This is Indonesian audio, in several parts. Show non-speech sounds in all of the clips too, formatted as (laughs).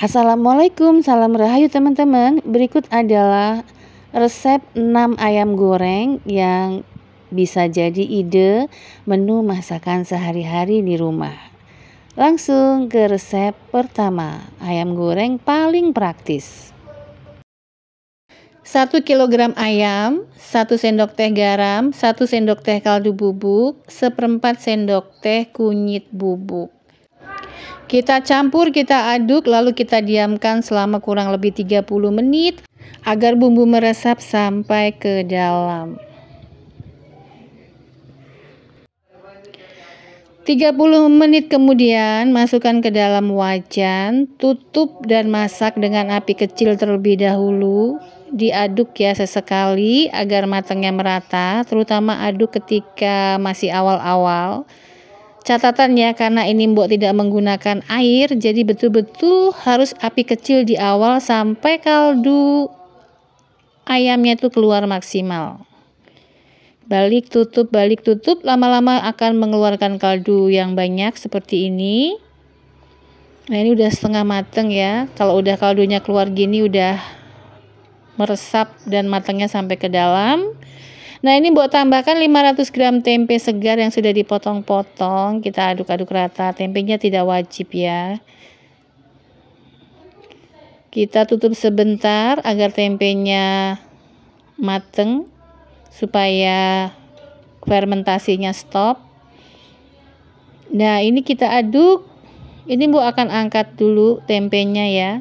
Assalamualaikum, salam rahayu teman-teman. Berikut adalah resep 6 ayam goreng yang bisa jadi ide menu masakan sehari-hari di rumah. Langsung ke resep pertama, ayam goreng paling praktis. 1 kg ayam, 1 sendok teh garam, 1 sendok teh kaldu bubuk, seperempat sendok teh kunyit bubuk. Kita campur, kita aduk, lalu kita diamkan selama kurang lebih 30 menit agar bumbu meresap sampai ke dalam. 30 menit kemudian masukkan ke dalam wajan, tutup dan masak dengan api kecil terlebih dahulu. Diaduk ya sesekali agar matangnya merata, terutama aduk ketika masih awal-awal. Catatan ya, karena ini Mbok tidak menggunakan air, jadi betul-betul harus api kecil di awal sampai kaldu ayamnya itu keluar maksimal. Balik tutup, balik tutup, lama-lama akan mengeluarkan kaldu yang banyak seperti ini. Nah ini udah setengah mateng ya, kalau udah kaldunya keluar gini udah meresap dan matangnya sampai ke dalam. Nah ini buat tambahkan 500 gram tempe segar yang sudah dipotong-potong. Kita aduk-aduk rata. Tempenya tidak wajib ya. Kita tutup sebentar agar tempenya mateng supaya fermentasinya stop. Nah ini kita aduk. Ini Bu akan angkat dulu tempenya ya.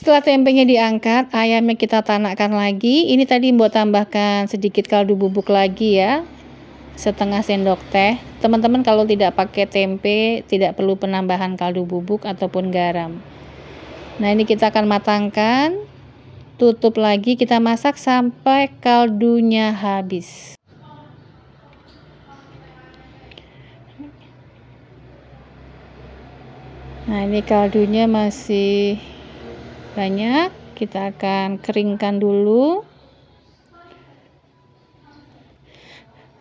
Setelah tempenya diangkat, ayamnya kita tanakkan lagi. Ini tadi Mbok tambahkan sedikit kaldu bubuk lagi ya. Setengah sendok teh. Teman-teman kalau tidak pakai tempe, tidak perlu penambahan kaldu bubuk ataupun garam. Nah, ini kita akan matangkan. Tutup lagi, kita masak sampai kaldunya habis. Nah, ini kaldunya masih banyak kita akan keringkan dulu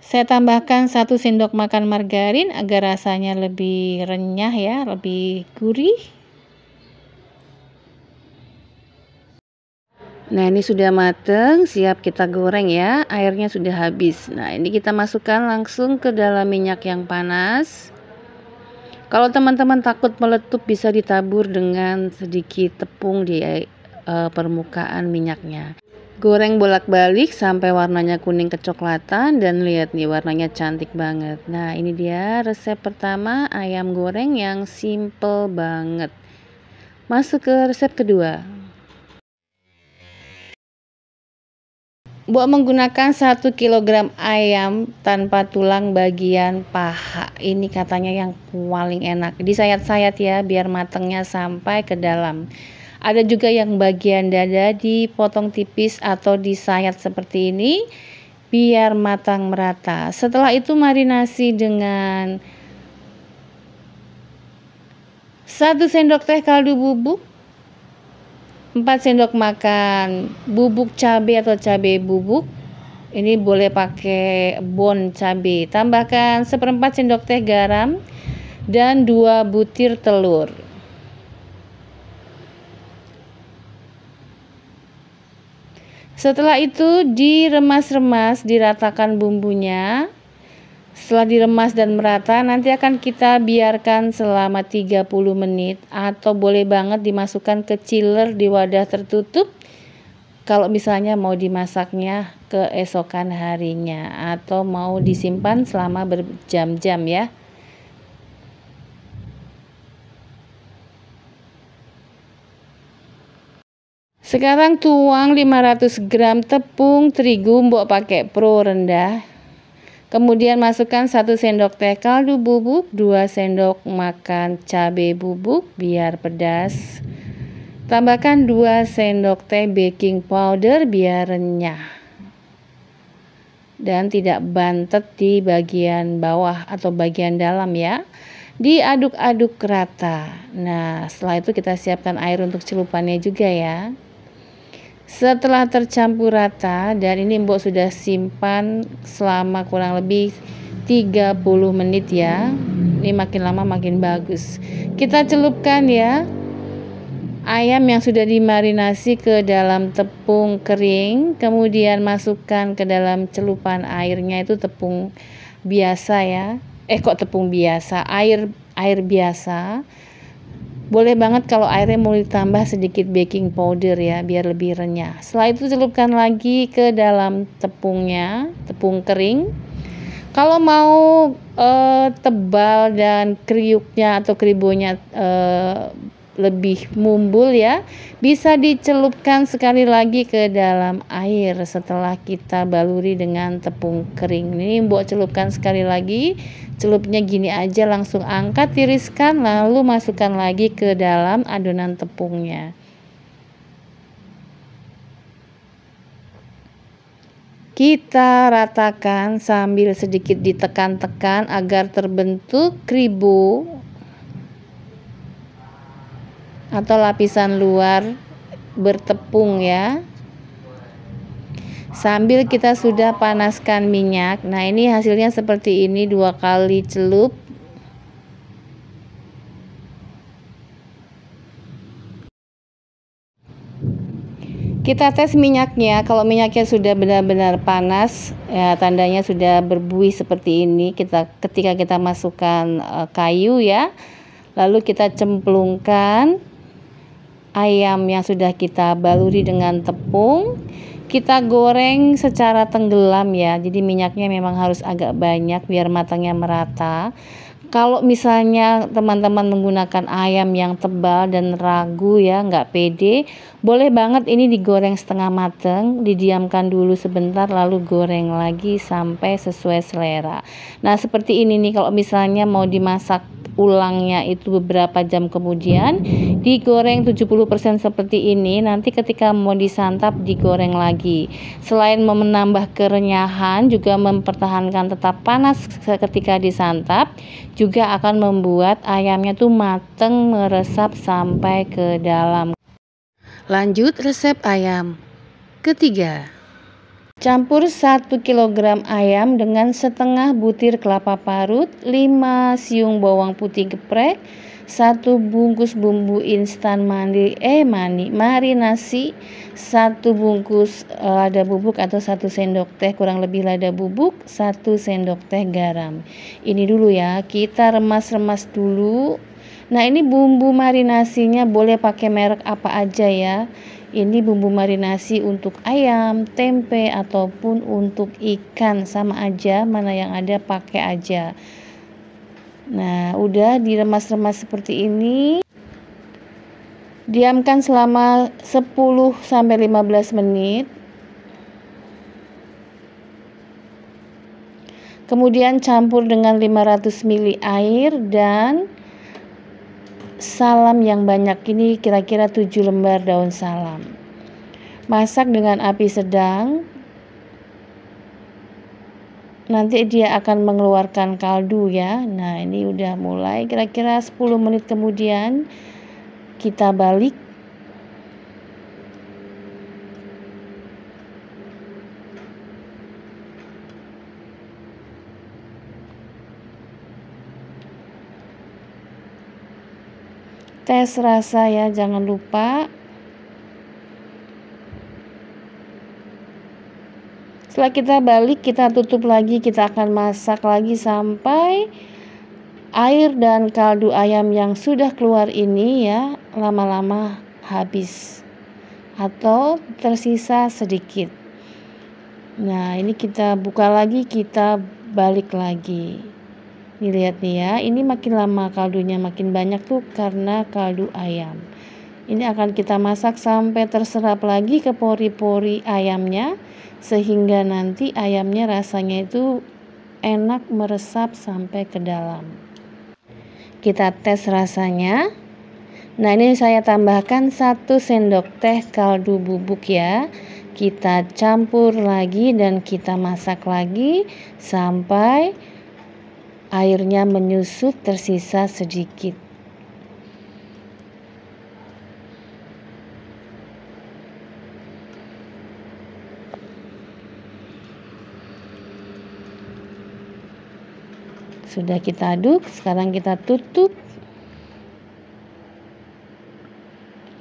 saya tambahkan satu sendok makan margarin agar rasanya lebih renyah ya lebih gurih Nah ini sudah mateng, siap kita goreng ya Airnya sudah habis Nah ini kita masukkan langsung ke dalam minyak yang panas kalau teman-teman takut meletup bisa ditabur dengan sedikit tepung di uh, permukaan minyaknya. Goreng bolak-balik sampai warnanya kuning kecoklatan dan lihat nih warnanya cantik banget. Nah, ini dia resep pertama ayam goreng yang simple banget. Masuk ke resep kedua. Buat menggunakan 1 kg ayam tanpa tulang bagian paha. Ini katanya yang paling enak. Disayat-sayat ya biar matangnya sampai ke dalam. Ada juga yang bagian dada dipotong tipis atau disayat seperti ini biar matang merata. Setelah itu marinasi dengan 1 sendok teh kaldu bubuk, 4 sendok makan bubuk cabai atau cabai bubuk ini boleh pakai bon cabai tambahkan seperempat sendok teh garam dan 2 butir telur setelah itu diremas-remas diratakan bumbunya setelah diremas dan merata, nanti akan kita biarkan selama 30 menit atau boleh banget dimasukkan ke chiller di wadah tertutup kalau misalnya mau dimasaknya keesokan harinya atau mau disimpan selama berjam-jam ya. Sekarang tuang 500 gram tepung terigu mbok pakai pro rendah Kemudian masukkan 1 sendok teh kaldu bubuk, 2 sendok makan cabai bubuk biar pedas. Tambahkan 2 sendok teh baking powder biar renyah. Dan tidak bantet di bagian bawah atau bagian dalam ya. Diaduk-aduk rata. Nah, setelah itu kita siapkan air untuk celupannya juga ya. Setelah tercampur rata dan ini Mbok sudah simpan selama kurang lebih 30 menit ya. Ini makin lama makin bagus. Kita celupkan ya. Ayam yang sudah dimarinasi ke dalam tepung kering, kemudian masukkan ke dalam celupan airnya itu tepung biasa ya. Eh kok tepung biasa, air air biasa boleh banget kalau airnya mau ditambah sedikit baking powder ya, biar lebih renyah. Setelah itu celupkan lagi ke dalam tepungnya, tepung kering. Kalau mau e, tebal dan kriuknya atau kribonya e, lebih mumbul ya bisa dicelupkan sekali lagi ke dalam air setelah kita baluri dengan tepung kering ini Buat celupkan sekali lagi celupnya gini aja langsung angkat tiriskan lalu masukkan lagi ke dalam adonan tepungnya kita ratakan sambil sedikit ditekan-tekan agar terbentuk kribo atau lapisan luar bertepung ya sambil kita sudah panaskan minyak nah ini hasilnya seperti ini dua kali celup kita tes minyaknya kalau minyaknya sudah benar-benar panas ya tandanya sudah berbuih seperti ini kita ketika kita masukkan eh, kayu ya lalu kita cemplungkan ayam yang sudah kita baluri dengan tepung kita goreng secara tenggelam ya jadi minyaknya memang harus agak banyak biar matangnya merata kalau misalnya teman-teman menggunakan ayam yang tebal dan ragu ya nggak pede boleh banget ini digoreng setengah mateng didiamkan dulu sebentar lalu goreng lagi sampai sesuai selera nah seperti ini nih kalau misalnya mau dimasak ulangnya itu beberapa jam kemudian digoreng 70% seperti ini nanti ketika mau disantap digoreng lagi selain menambah kerenyahan juga mempertahankan tetap panas ketika disantap juga akan membuat ayamnya tuh mateng meresap sampai ke dalam lanjut resep ayam ketiga Campur 1 kg ayam dengan setengah butir kelapa parut, 5 siung bawang putih geprek, 1 bungkus bumbu instan mandi eh mani marinasi, 1 bungkus lada eh, bubuk atau 1 sendok teh kurang lebih lada bubuk, 1 sendok teh garam. Ini dulu ya, kita remas-remas dulu. Nah, ini bumbu marinasinya boleh pakai merek apa aja ya ini bumbu marinasi untuk ayam, tempe ataupun untuk ikan sama aja mana yang ada pakai aja nah udah diremas-remas seperti ini diamkan selama 10 sampai 15 menit kemudian campur dengan 500 ml air dan salam yang banyak ini kira-kira 7 lembar daun salam. Masak dengan api sedang. Nanti dia akan mengeluarkan kaldu ya. Nah, ini udah mulai kira-kira 10 menit kemudian kita balik tes rasa ya jangan lupa setelah kita balik kita tutup lagi kita akan masak lagi sampai air dan kaldu ayam yang sudah keluar ini ya lama-lama habis atau tersisa sedikit nah ini kita buka lagi kita balik lagi dilihat ya ini makin lama kaldunya makin banyak tuh karena kaldu ayam ini akan kita masak sampai terserap lagi ke pori-pori ayamnya sehingga nanti ayamnya rasanya itu enak meresap sampai ke dalam kita tes rasanya nah ini saya tambahkan satu sendok teh kaldu bubuk ya kita campur lagi dan kita masak lagi sampai Airnya menyusut tersisa sedikit. Sudah kita aduk, sekarang kita tutup.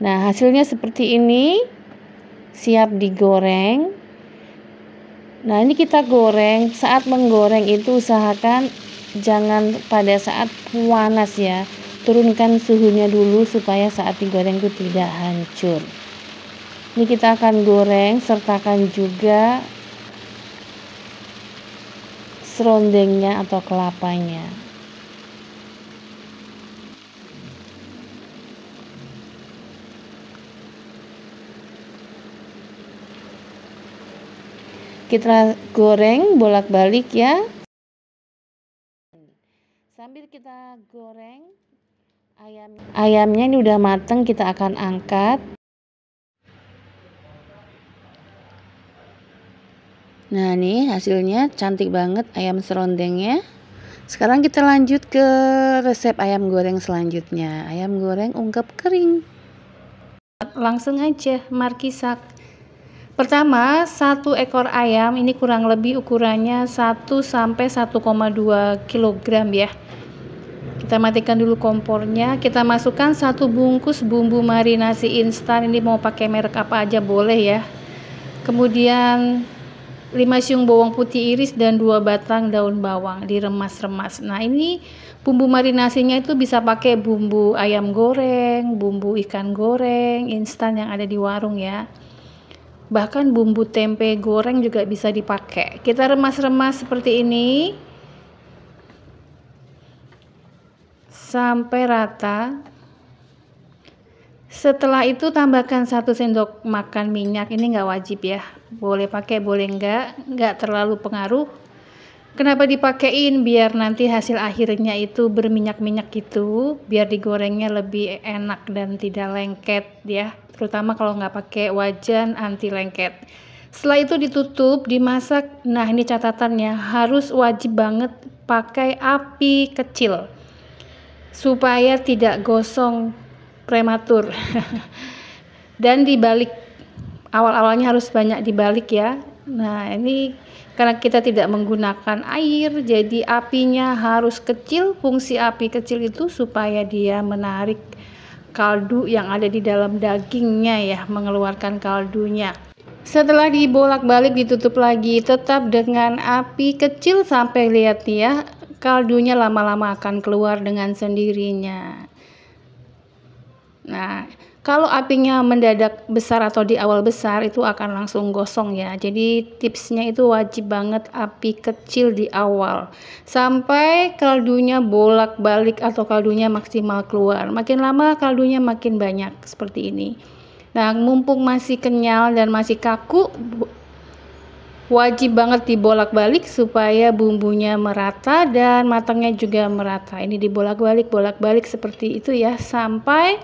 Nah, hasilnya seperti ini. Siap digoreng. Nah, ini kita goreng. Saat menggoreng itu usahakan jangan pada saat panas ya turunkan suhunya dulu supaya saat digoreng itu tidak hancur ini kita akan goreng sertakan juga serondengnya atau kelapanya kita goreng bolak-balik ya sambil kita goreng ayam ayamnya ini udah mateng kita akan angkat nah nih hasilnya cantik banget ayam serondengnya sekarang kita lanjut ke resep ayam goreng selanjutnya ayam goreng ungkep kering langsung aja markisak Pertama, satu ekor ayam ini kurang lebih ukurannya 1 sampai 1,2 kg ya. Kita matikan dulu kompornya, kita masukkan satu bungkus bumbu marinasi instan. Ini mau pakai merek apa aja boleh ya. Kemudian 5 siung bawang putih iris dan 2 batang daun bawang diremas-remas. Nah, ini bumbu marinasinya itu bisa pakai bumbu ayam goreng, bumbu ikan goreng instan yang ada di warung ya bahkan bumbu tempe goreng juga bisa dipakai kita remas-remas seperti ini sampai rata setelah itu tambahkan satu sendok makan minyak ini nggak wajib ya boleh pakai boleh nggak nggak terlalu pengaruh kenapa dipakein biar nanti hasil akhirnya itu berminyak-minyak gitu biar digorengnya lebih enak dan tidak lengket ya terutama kalau nggak pakai wajan anti lengket. Setelah itu ditutup, dimasak. Nah, ini catatannya, harus wajib banget pakai api kecil supaya tidak gosong prematur. (laughs) Dan dibalik awal-awalnya harus banyak dibalik ya. Nah, ini karena kita tidak menggunakan air, jadi apinya harus kecil. Fungsi api kecil itu supaya dia menarik kaldu yang ada di dalam dagingnya ya, mengeluarkan kaldunya. Setelah dibolak-balik ditutup lagi, tetap dengan api kecil sampai lihat ya, kaldunya lama-lama akan keluar dengan sendirinya. Nah, kalau apinya mendadak besar atau di awal besar itu akan langsung gosong ya. Jadi tipsnya itu wajib banget api kecil di awal sampai kaldunya bolak-balik atau kaldunya maksimal keluar. Makin lama kaldunya makin banyak seperti ini. Nah, mumpung masih kenyal dan masih kaku wajib banget dibolak-balik supaya bumbunya merata dan matangnya juga merata. Ini dibolak-balik, bolak-balik seperti itu ya sampai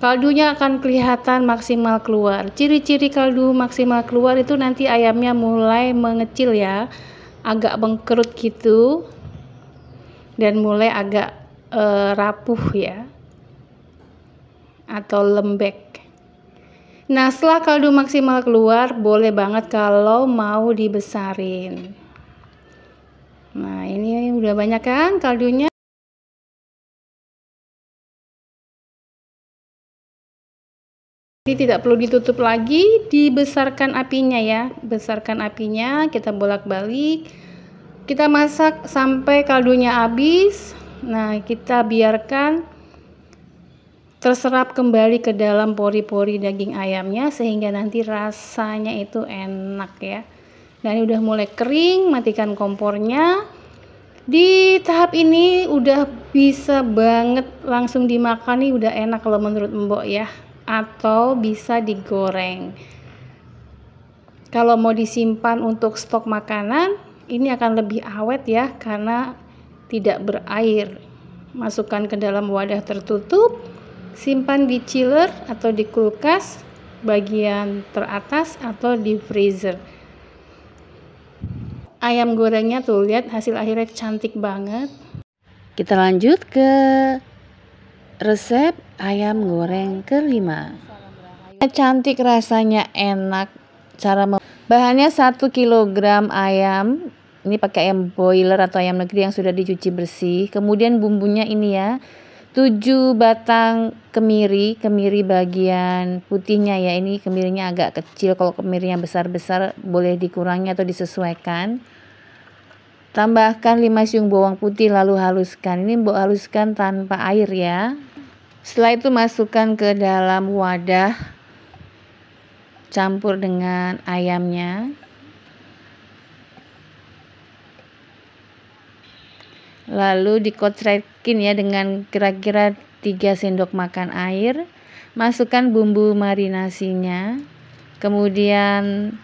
kaldunya akan kelihatan maksimal keluar. Ciri-ciri kaldu maksimal keluar itu nanti ayamnya mulai mengecil ya, agak bengkerut gitu, dan mulai agak e, rapuh ya, atau lembek. Nah setelah kaldu maksimal keluar, boleh banget kalau mau dibesarin. Nah ini udah banyak kan kaldunya. Ini tidak perlu ditutup lagi, dibesarkan apinya ya. Besarkan apinya, kita bolak-balik. Kita masak sampai kaldunya habis. Nah, kita biarkan terserap kembali ke dalam pori-pori daging ayamnya sehingga nanti rasanya itu enak ya. Dan udah mulai kering, matikan kompornya. Di tahap ini udah bisa banget langsung dimakan nih, udah enak kalau menurut Mbok ya atau bisa digoreng. Kalau mau disimpan untuk stok makanan, ini akan lebih awet ya karena tidak berair. Masukkan ke dalam wadah tertutup, simpan di chiller atau di kulkas bagian teratas atau di freezer. Ayam gorengnya tuh lihat hasil akhirnya cantik banget. Kita lanjut ke Resep ayam goreng kelima. Cantik rasanya enak. Cara bahannya 1 kg ayam. Ini pakai ayam boiler atau ayam negeri yang sudah dicuci bersih. Kemudian bumbunya ini ya. 7 batang kemiri, kemiri bagian putihnya ya. Ini kemirinya agak kecil. Kalau kemirinya besar-besar boleh dikurangi atau disesuaikan. Tambahkan 5 siung bawang putih lalu haluskan. Ini mbok haluskan tanpa air ya. Setelah itu masukkan ke dalam wadah campur dengan ayamnya. Lalu dikocrekin ya dengan kira-kira 3 sendok makan air. Masukkan bumbu marinasinya. Kemudian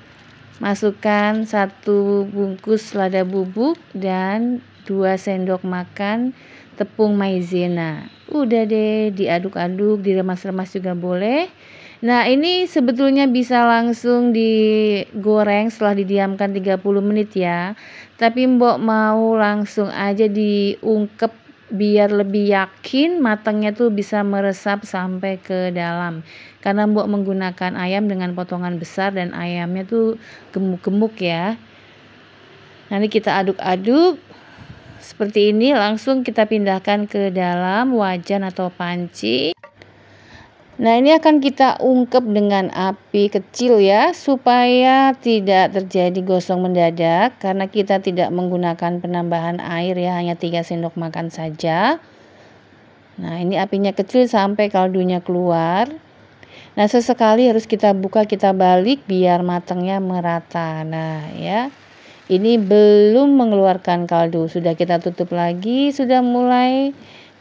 masukkan satu bungkus lada bubuk dan 2 sendok makan tepung maizena. Udah deh, diaduk-aduk, diremas-remas juga boleh. Nah, ini sebetulnya bisa langsung digoreng setelah didiamkan 30 menit ya. Tapi Mbok mau langsung aja diungkep biar lebih yakin matangnya tuh bisa meresap sampai ke dalam karena Mbok menggunakan ayam dengan potongan besar dan ayamnya tuh gemuk-gemuk ya nanti kita aduk-aduk seperti ini langsung kita pindahkan ke dalam wajan atau panci. Nah ini akan kita ungkep dengan api kecil ya supaya tidak terjadi gosong mendadak karena kita tidak menggunakan penambahan air ya hanya 3 sendok makan saja. Nah ini apinya kecil sampai kaldunya keluar. Nah sesekali harus kita buka kita balik biar matangnya merata. Nah ya ini belum mengeluarkan kaldu sudah kita tutup lagi sudah mulai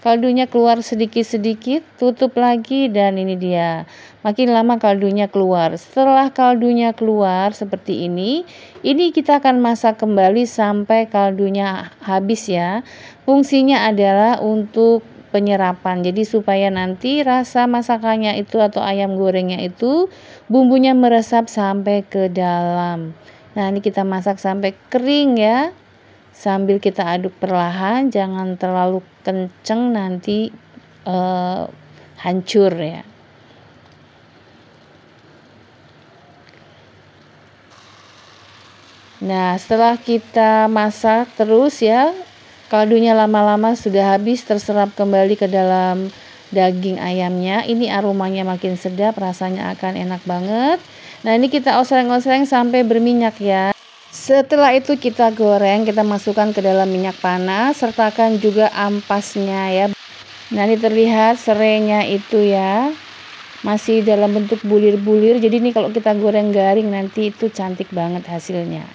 kaldunya keluar sedikit-sedikit tutup lagi dan ini dia makin lama kaldunya keluar setelah kaldunya keluar seperti ini ini kita akan masak kembali sampai kaldunya habis ya fungsinya adalah untuk penyerapan. Jadi supaya nanti rasa masakannya itu atau ayam gorengnya itu bumbunya meresap sampai ke dalam. Nah, ini kita masak sampai kering ya. Sambil kita aduk perlahan, jangan terlalu kenceng nanti uh, hancur ya. Nah, setelah kita masak terus ya, kaldunya lama-lama sudah habis terserap kembali ke dalam daging ayamnya. Ini aromanya makin sedap, rasanya akan enak banget. Nah ini kita oseng-oseng sampai berminyak ya. Setelah itu kita goreng, kita masukkan ke dalam minyak panas, sertakan juga ampasnya ya. Nah ini terlihat serainya itu ya, masih dalam bentuk bulir-bulir. Jadi ini kalau kita goreng garing nanti itu cantik banget hasilnya.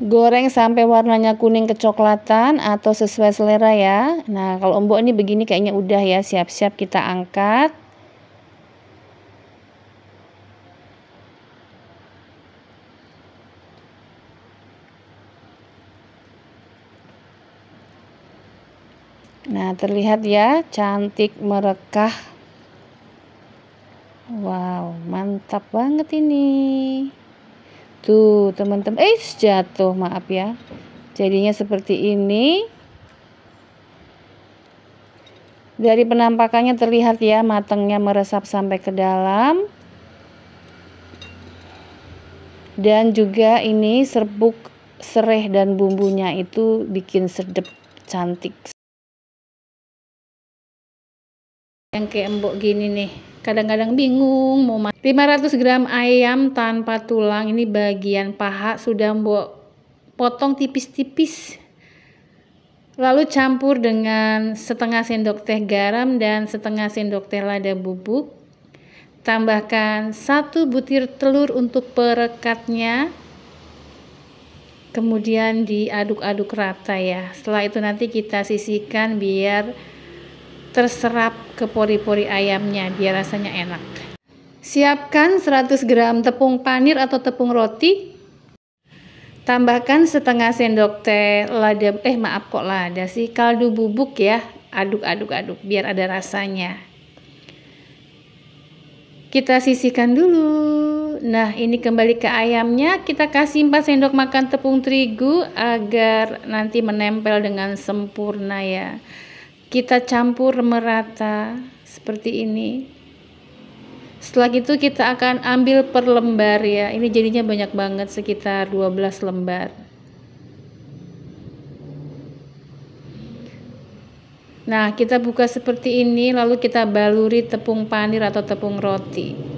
Goreng sampai warnanya kuning kecoklatan atau sesuai selera ya. Nah kalau mbok ini begini kayaknya udah ya, siap-siap kita angkat. Nah, terlihat ya, cantik merekah. Wow, mantap banget ini. Tuh, teman-teman. Eh, jatuh, maaf ya. Jadinya seperti ini. Dari penampakannya terlihat ya, matangnya meresap sampai ke dalam. Dan juga ini serbuk sereh dan bumbunya itu bikin sedap cantik. yang kayak embok gini nih kadang-kadang bingung mau 500 gram ayam tanpa tulang ini bagian paha sudah mbok potong tipis-tipis lalu campur dengan setengah sendok teh garam dan setengah sendok teh lada bubuk tambahkan satu butir telur untuk perekatnya kemudian diaduk-aduk rata ya setelah itu nanti kita sisihkan biar terserap ke pori-pori ayamnya biar rasanya enak. Siapkan 100 gram tepung panir atau tepung roti. Tambahkan setengah sendok teh lada eh maaf kok lada sih kaldu bubuk ya. Aduk-aduk-aduk biar ada rasanya. Kita sisihkan dulu. Nah, ini kembali ke ayamnya, kita kasih 4 sendok makan tepung terigu agar nanti menempel dengan sempurna ya kita campur merata seperti ini setelah itu kita akan ambil per lembar ya ini jadinya banyak banget sekitar 12 lembar nah kita buka seperti ini lalu kita baluri tepung panir atau tepung roti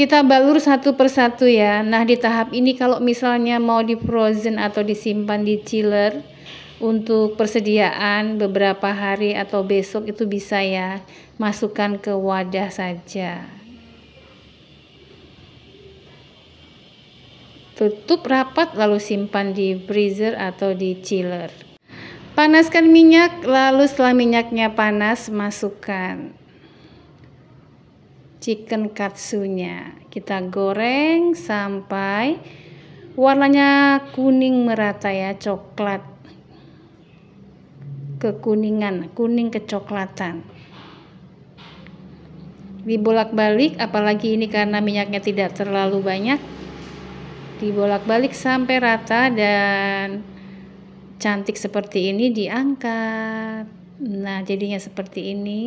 Kita balur satu persatu ya. Nah, di tahap ini kalau misalnya mau di frozen atau disimpan di chiller untuk persediaan beberapa hari atau besok itu bisa ya. Masukkan ke wadah saja. Tutup rapat lalu simpan di freezer atau di chiller. Panaskan minyak lalu setelah minyaknya panas masukkan chicken katsunya. Kita goreng sampai warnanya kuning merata ya, coklat kekuningan, kuning kecoklatan. Dibolak-balik apalagi ini karena minyaknya tidak terlalu banyak. Dibolak-balik sampai rata dan cantik seperti ini diangkat. Nah, jadinya seperti ini.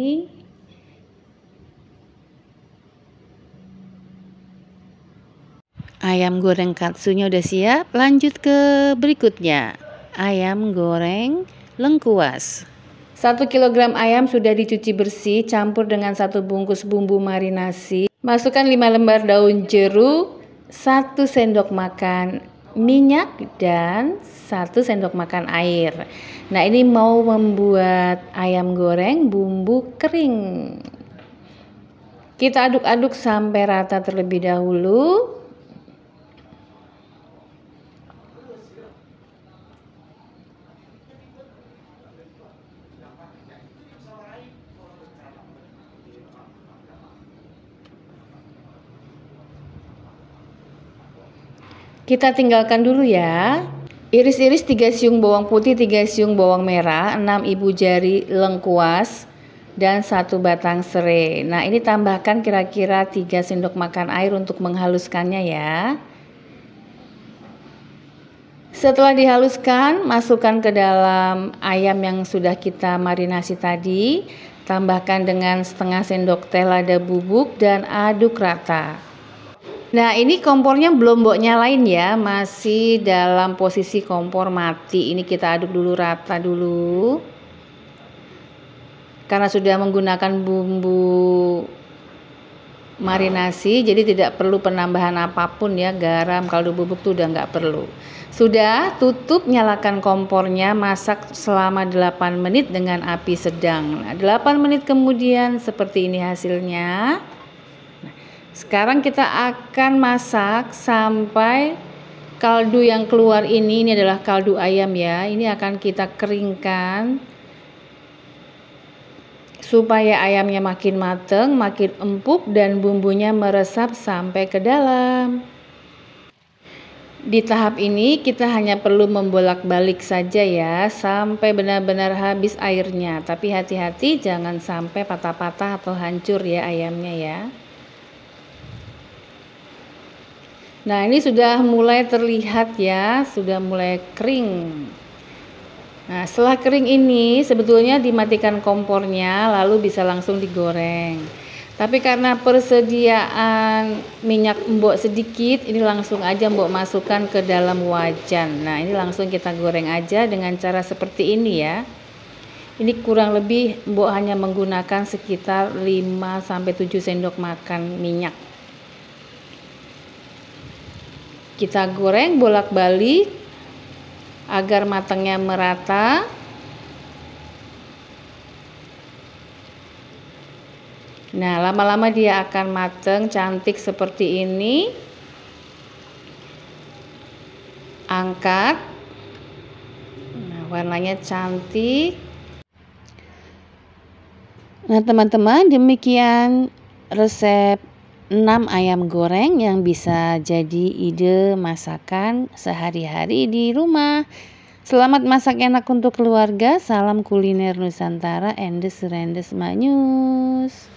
Ayam goreng katsunya udah siap, lanjut ke berikutnya. Ayam goreng lengkuas. 1 kg ayam sudah dicuci bersih, campur dengan satu bungkus bumbu marinasi. Masukkan 5 lembar daun jeruk, 1 sendok makan minyak dan 1 sendok makan air. Nah, ini mau membuat ayam goreng bumbu kering. Kita aduk-aduk sampai rata terlebih dahulu. Kita tinggalkan dulu ya. Iris-iris 3 siung bawang putih, 3 siung bawang merah, 6 ibu jari lengkuas, dan 1 batang serai. Nah, ini tambahkan kira-kira 3 sendok makan air untuk menghaluskannya ya. Setelah dihaluskan, masukkan ke dalam ayam yang sudah kita marinasi tadi. Tambahkan dengan setengah sendok teh lada bubuk dan aduk rata. Nah ini kompornya belum mbok nyalain ya, masih dalam posisi kompor mati. Ini kita aduk dulu rata dulu. Karena sudah menggunakan bumbu marinasi, jadi tidak perlu penambahan apapun ya, garam, kaldu bubuk tuh udah nggak perlu. Sudah, tutup nyalakan kompornya, masak selama 8 menit dengan api sedang. Nah, 8 menit kemudian seperti ini hasilnya. Sekarang kita akan masak sampai kaldu yang keluar ini, ini adalah kaldu ayam ya. Ini akan kita keringkan supaya ayamnya makin mateng, makin empuk dan bumbunya meresap sampai ke dalam. Di tahap ini kita hanya perlu membolak-balik saja ya sampai benar-benar habis airnya. Tapi hati-hati jangan sampai patah-patah atau hancur ya ayamnya ya. Nah, ini sudah mulai terlihat ya, sudah mulai kering. Nah, setelah kering ini sebetulnya dimatikan kompornya lalu bisa langsung digoreng. Tapi karena persediaan minyak mbok sedikit, ini langsung aja mbok masukkan ke dalam wajan. Nah, ini langsung kita goreng aja dengan cara seperti ini ya. Ini kurang lebih mbok hanya menggunakan sekitar 5 7 sendok makan minyak. Kita goreng bolak-balik agar matangnya merata. Nah, lama-lama dia akan mateng cantik seperti ini. Angkat. Nah, warnanya cantik. Nah, teman-teman, demikian resep 6 ayam goreng yang bisa jadi ide masakan sehari-hari di rumah. Selamat masak enak untuk keluarga. Salam kuliner Nusantara Endes Rendes Manyus.